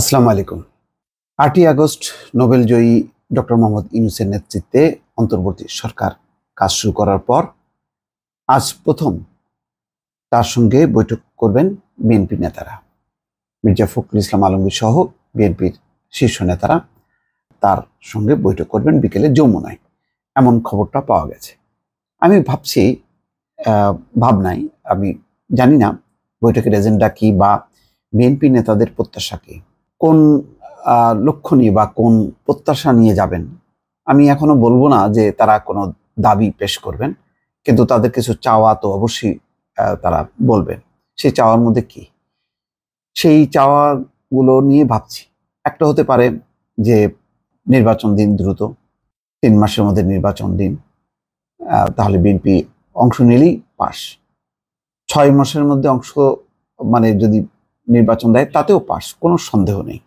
আসসালামু আলাইকুম আটই আগস্ট নোবেলজয়ী ডক্টর মোহাম্মদ ইউনুসের নেতৃত্বে অন্তর্বর্তী সরকার কাজ শুরু করার পর আজ প্রথম তার সঙ্গে বৈঠক করবেন বিএনপি নেতারা মির্জা ফখরুল ইসলাম আলমগীর সহ বিএনপির শীর্ষ নেতারা তার সঙ্গে বৈঠক করবেন বিকেলে যমুনায় এমন খবরটা পাওয়া গেছে আমি ভাবছি ভাবনায় আমি জানি না বৈঠকের এজেন্ডা কি বা বিএনপি নেতাদের প্রত্যাশা কী কোন লক্ষ্য নিয়ে বা কোন প্রত্যাশা নিয়ে যাবেন আমি এখনো বলবো না যে তারা কোনো দাবি পেশ করবেন কিন্তু তাদের কিছু চাওয়া তো অবশ্যই তারা বলবেন সেই চাওয়ার মধ্যে কি সেই চাওয়াগুলো নিয়ে ভাবছি একটা হতে পারে যে নির্বাচন দিন দ্রুত তিন মাসের মধ্যে নির্বাচন দিন তাহলে বিএনপি অংশ নিলেই পাশ ছয় মাসের মধ্যে অংশ মানে যদি নির্বাচন দেয় তাতেও পাশ কোনো সন্দেহ নেই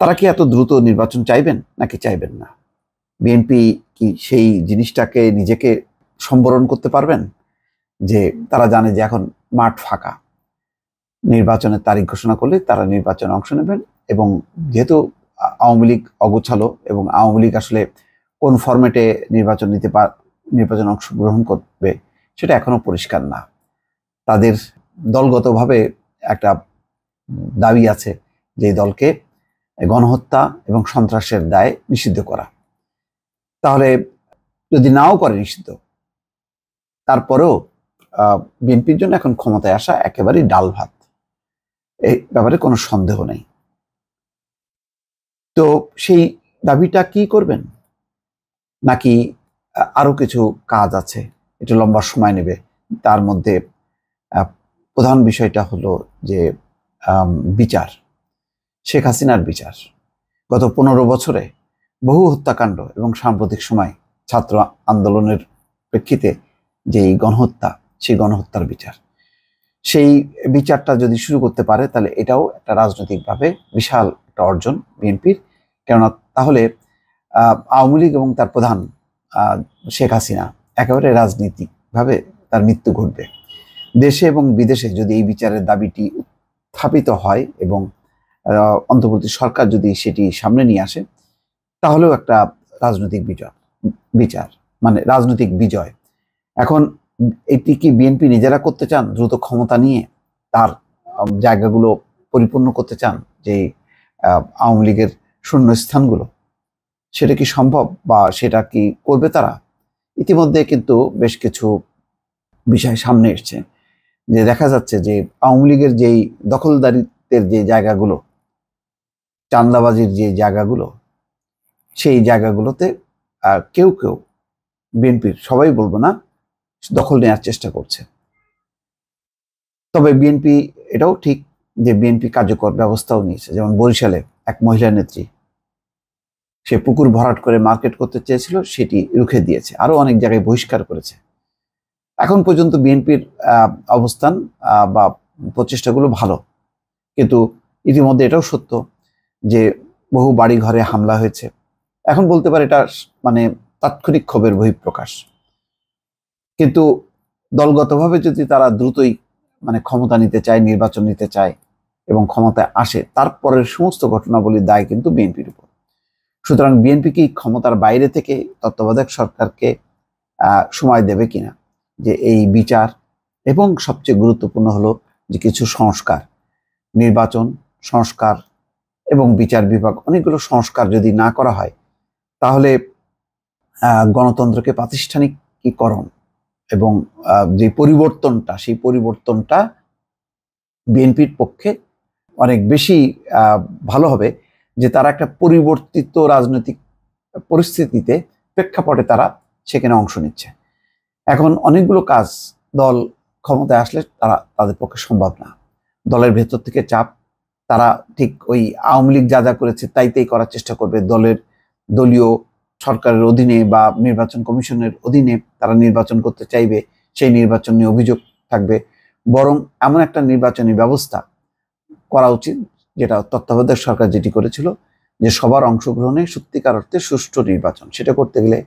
তারা কি এত দ্রুত নির্বাচন চাইবেন নাকি চাইবেন না বিএনপি কি সেই জিনিসটাকে নিজেকে সম্বরণ করতে পারবেন যে তারা জানে যে এখন মাঠ ফাঁকা নির্বাচনের তারিখ ঘোষণা করলে তারা নির্বাচনে অংশ নেবেন এবং যেহেতু আওয়ামী লীগ অগোছালো এবং আওয়ামী লীগ আসলে কোন ফর্মেটে নির্বাচন নিতে পার নির্বাচনে অংশগ্রহণ করবে সেটা এখনও পরিষ্কার না তাদের দলগতভাবে একটা দাবি আছে যে দলকে গণহত্যা এবং সন্ত্রাসের দায় নিষিদ্ধ করা তাহলে যদি নাও করে নিষিদ্ধ তারপরেও বিএনপির জন্য এখন ক্ষমতায় আসা একেবারেই ডাল ভাত এই ব্যাপারে কোনো সন্দেহ নেই তো সেই দাবিটা কি করবেন নাকি আরও কিছু কাজ আছে একটু লম্বা সময় নেবে তার মধ্যে প্রধান বিষয়টা হলো যে বিচার শেখ হাসিনার বিচার গত পনেরো বছরে বহু হত্যাকাণ্ড এবং সাম্প্রতিক সময় ছাত্র আন্দোলনের প্রেক্ষিতে যেই গণহত্যা সেই গণহত্যার বিচার সেই বিচারটা যদি শুরু করতে পারে তাহলে এটাও একটা রাজনৈতিকভাবে বিশাল একটা অর্জন বিএনপির কেননা তাহলে আওয়ামী লীগ এবং তার প্রধান শেখ হাসিনা একেবারে রাজনীতিকভাবে তার মৃত্যু ঘটবে দেশে এবং বিদেশে যদি এই বিচারের দাবিটি উত্থাপিত হয় এবং অন্তর্বর্তী সরকার যদি সেটি সামনে নিয়ে আসে তাহলেও একটা রাজনৈতিক বিজয় বিচার মানে রাজনৈতিক বিজয় এখন এটি কি বিএনপি নিজেরা করতে চান দ্রুত ক্ষমতা নিয়ে তার জায়গাগুলো পরিপূর্ণ করতে চান যে আওয়ামী লীগের শূন্য স্থানগুলো সেটা কি সম্ভব বা সেটা কি করবে তারা ইতিমধ্যে কিন্তু বেশ কিছু বিষয় সামনে এসছে যে দেখা যাচ্ছে যে আওয়ামী লীগের যেই দখলদারিত্বের যে জায়গাগুলো চান্দাবাজির যে জায়গাগুলো সেই জায়গাগুলোতে কেউ কেউ বিএনপির সবাই বলবো না দখল নেওয়ার চেষ্টা করছে তবে বিএনপি এটাও ঠিক যে বিএনপি কার্যকর ব্যবস্থাও নিয়েছে যেমন বরিশালে এক মহিলা নেত্রী সে পুকুর ভরাট করে মার্কেট করতে চেয়েছিল সেটি রুখে দিয়েছে আরও অনেক জায়গায় বহিষ্কার করেছে এখন পর্যন্ত বিএনপির অবস্থান বা প্রচেষ্টাগুলো ভালো কিন্তু ইতিমধ্যে এটাও সত্য যে বহু বাড়ি ঘরে হামলা হয়েছে এখন বলতে পারে এটা মানে তাৎক্ষণিক ক্ষোভের বহিঃপ্রকাশ কিন্তু দলগতভাবে যদি তারা দ্রুতই মানে ক্ষমতা নিতে চায় নির্বাচন নিতে চায় এবং ক্ষমতায় আসে তারপরের সমস্ত ঘটনাবলীর দায় কিন্তু বিএনপির উপর সুতরাং বিএনপি কি ক্ষমতার বাইরে থেকে তত্ত্বাবধায়ক সরকারকে সময় দেবে কিনা যে এই বিচার এবং সবচেয়ে গুরুত্বপূর্ণ হলো যে কিছু সংস্কার নির্বাচন সংস্কার এবং বিচার বিভাগ অনেকগুলো সংস্কার যদি না করা হয় তাহলে গণতন্ত্রকে প্রাতিষ্ঠানিকীকরণ এবং যে পরিবর্তনটা সেই পরিবর্তনটা বিএনপির পক্ষে অনেক বেশি ভালো হবে যে তারা একটা পরিবর্তিত রাজনৈতিক পরিস্থিতিতে প্রেক্ষাপটে তারা সেখানে অংশ নিচ্ছে এখন অনেকগুলো কাজ দল ক্ষমতায় আসলে তারা তাদের পক্ষে সম্ভব না দলের ভেতর থেকে চাপ তারা ঠিক ওই আওয়ামী লীগ যা যা করেছে তাইতেই করার চেষ্টা করবে দলের দলীয় সরকারের অধীনে বা নির্বাচন কমিশনের অধীনে তারা নির্বাচন করতে চাইবে সেই নির্বাচন নিয়ে অভিযোগ থাকবে বরং এমন একটা নির্বাচনী ব্যবস্থা করা উচিত যেটা তত্ত্বাবধায়ক সরকার যেটি করেছিল যে সবার অংশগ্রহণে সত্যিকার অর্থে সুষ্ঠু নির্বাচন সেটা করতে গেলে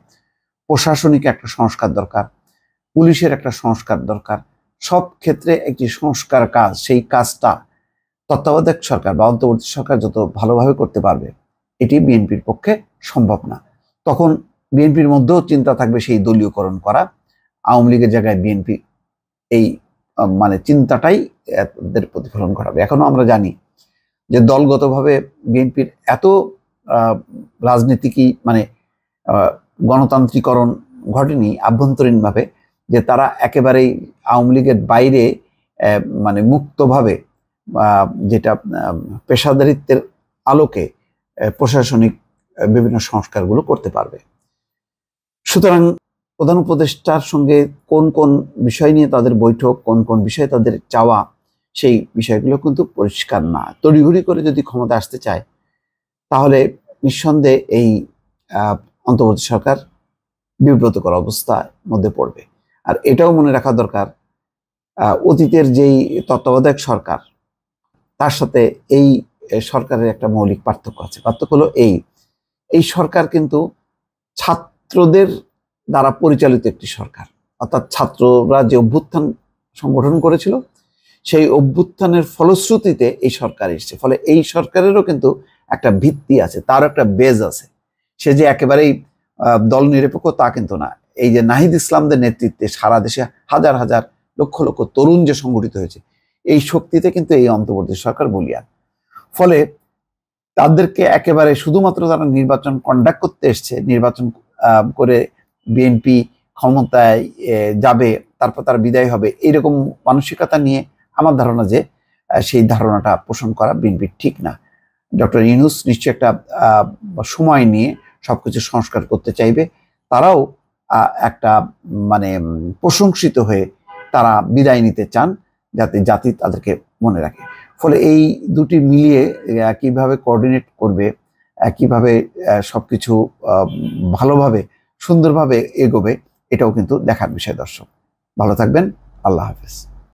প্রশাসনিক একটা সংস্কার দরকার পুলিশের একটা সংস্কার দরকার সব ক্ষেত্রে একটি সংস্কার কাজ সেই কাজটা তত্ত্বাবধায়ক সরকার বা অন্তর্বর্তী সরকার যত ভালোভাবে করতে পারবে এটি বিএনপির পক্ষে সম্ভব না তখন বিএনপির মধ্যেও চিন্তা থাকবে সেই দলীয়করণ করা আওয়ামী লীগের জায়গায় বিএনপি এই মানে চিন্তাটাই এদের প্রতিফলন ঘটাবে এখনও আমরা জানি যে দলগতভাবে বিএনপির এত রাজনীতিকই মানে গণতান্ত্রিকরণ ঘটেনি আভ্যন্তরীণভাবে যে তারা একেবারেই আওয়ামী লীগের বাইরে মানে মুক্তভাবে যেটা পেশাদারিত্বের আলোকে প্রশাসনিক বিভিন্ন সংস্কারগুলো করতে পারবে সুতরাং প্রধান উপদেষ্টার সঙ্গে কোন কোন বিষয় নিয়ে তাদের বৈঠক কোন কোন বিষয়ে তাদের চাওয়া সেই বিষয়গুলো কিন্তু পরিষ্কার না তড়িঘড়ি করে যদি ক্ষমতা আসতে চায় তাহলে নিঃসন্দেহে এই অন্তর্বর্তী সরকার বিব্রতকর অবস্থার মধ্যে পড়বে আর এটাও মনে রাখা দরকার অতীতের যেই তত্ত্বাবধায়ক সরকার তার সাথে এই সরকারের একটা মৌলিক পার্থক্য আছে পার্থক্য হলো এই এই সরকার কিন্তু ছাত্রদের দ্বারা পরিচালিত একটি সরকার অর্থাৎ ছাত্ররা যে অভ্যুত্থান সংগঠন করেছিল সেই অভ্যুত্থানের ফলশ্রুতিতে এই সরকার এসছে ফলে এই সরকারেরও কিন্তু একটা ভিত্তি আছে তার একটা বেজ আছে সে যে একেবারেই দল নিরপেক্ষ তা কিন্তু না এই যে নাহিদ ইসলামদের নেতৃত্বে সারা দেশে হাজার হাজার লক্ষ লক্ষ তরুণ যে সংগঠিত হয়েছে এই শক্তিতে কিন্তু এই অন্তর্বর্তী সরকার বলিয়া ফলে তাদেরকে একেবারে শুধুমাত্র তারা নির্বাচন কন্ডাক্ট করতে এসছে নির্বাচন করে বিএনপি ক্ষমতায় যাবে তারপর তার বিদায় হবে এইরকম মানসিকতা নিয়ে আমার ধারণা যে সেই ধারণাটা পোষণ করা বিএনপির ঠিক না ডক্টর ইউনুস নিশ্চয় একটা সময় নিয়ে সবকিছু সংস্কার করতে চাইবে তারাও একটা মানে প্রশংসিত হয়ে তারা বিদায় নিতে চান যাতে জাতি তাদেরকে মনে রাখে ফলে এই দুটি মিলিয়ে কীভাবে কোঅর্ডিনেট করবে কীভাবে সব কিছু ভালোভাবে সুন্দরভাবে এগোবে এটাও কিন্তু দেখার বিষয় দর্শক ভালো থাকবেন আল্লাহ হাফেজ